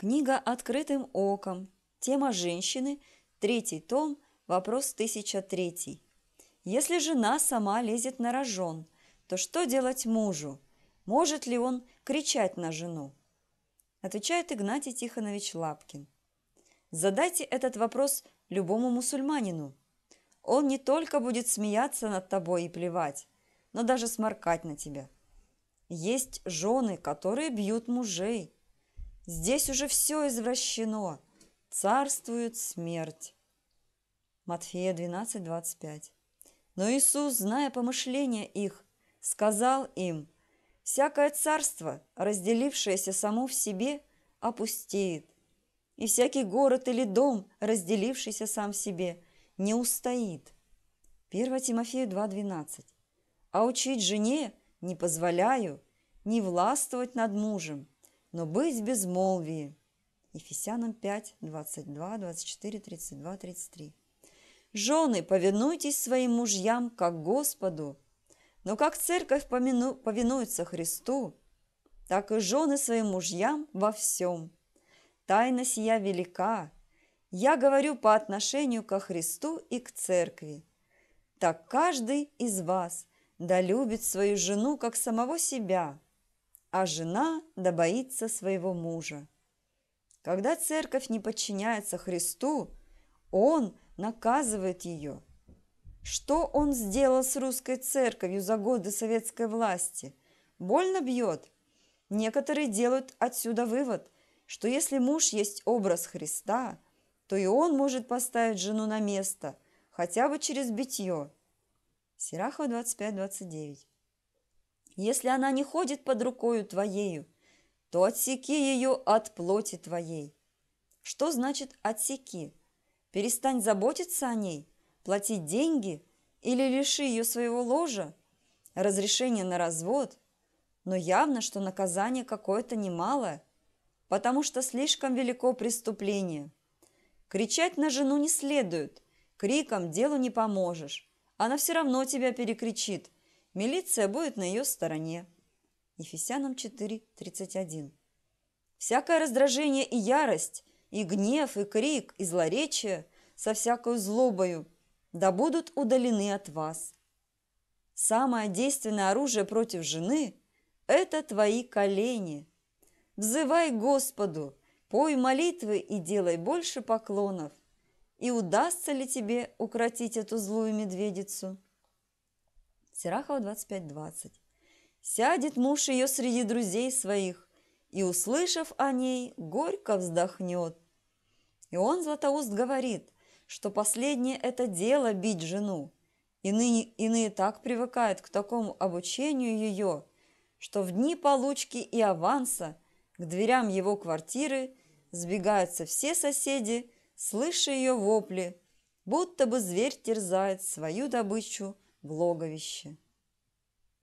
Книга «Открытым оком», тема «Женщины», третий том, вопрос 1003. Если жена сама лезет на рожон, то что делать мужу? Может ли он кричать на жену? Отвечает Игнатий Тихонович Лапкин. Задайте этот вопрос любому мусульманину. Он не только будет смеяться над тобой и плевать, но даже сморкать на тебя. Есть жены, которые бьют мужей, Здесь уже все извращено. Царствует смерть. Матфея 12, 25. Но Иисус, зная помышления их, сказал им, «Всякое царство, разделившееся само в себе, опустеет, и всякий город или дом, разделившийся сам в себе, не устоит». 1 Тимофею 2,12. «А учить жене не позволяю, не властвовать над мужем, но быть в безмолвии. Ефесянам 5, 22, 24, 32, 33. Жены, повинуйтесь своим мужьям, как Господу. Но как церковь помину... повинуется Христу, так и жены своим мужьям во всем. Тайна сия велика. Я говорю по отношению ко Христу и к церкви. Так каждый из вас долюбит свою жену, как самого себя – а жена добоится своего мужа. Когда церковь не подчиняется Христу, Он наказывает ее. Что Он сделал с русской церковью за годы советской власти? Больно бьет. Некоторые делают отсюда вывод, что если муж есть образ Христа, то и он может поставить жену на место, хотя бы через битье. Сирахова 25-29. Если она не ходит под рукою твоею, то отсеки ее от плоти твоей. Что значит «отсеки»? Перестань заботиться о ней, платить деньги или лиши ее своего ложа, разрешение на развод, но явно, что наказание какое-то немалое, потому что слишком велико преступление. Кричать на жену не следует, криком делу не поможешь, она все равно тебя перекричит – Милиция будет на ее стороне. Ефесянам 4.31 Всякое раздражение и ярость, и гнев, и крик, и злоречие со всякою злобою да будут удалены от вас. Самое действенное оружие против жены – это твои колени. Взывай Господу, пой молитвы и делай больше поклонов. И удастся ли тебе укротить эту злую медведицу?» Серахова 25-20. Сядет муж ее среди друзей своих, и, услышав о ней, горько вздохнет. И он, Златоуст, говорит, что последнее это дело бить жену, и ныне, иные так привыкают к такому обучению ее, что в дни получки и аванса к дверям его квартиры сбегаются все соседи, слыша ее вопли, будто бы зверь терзает свою добычу – в логовище.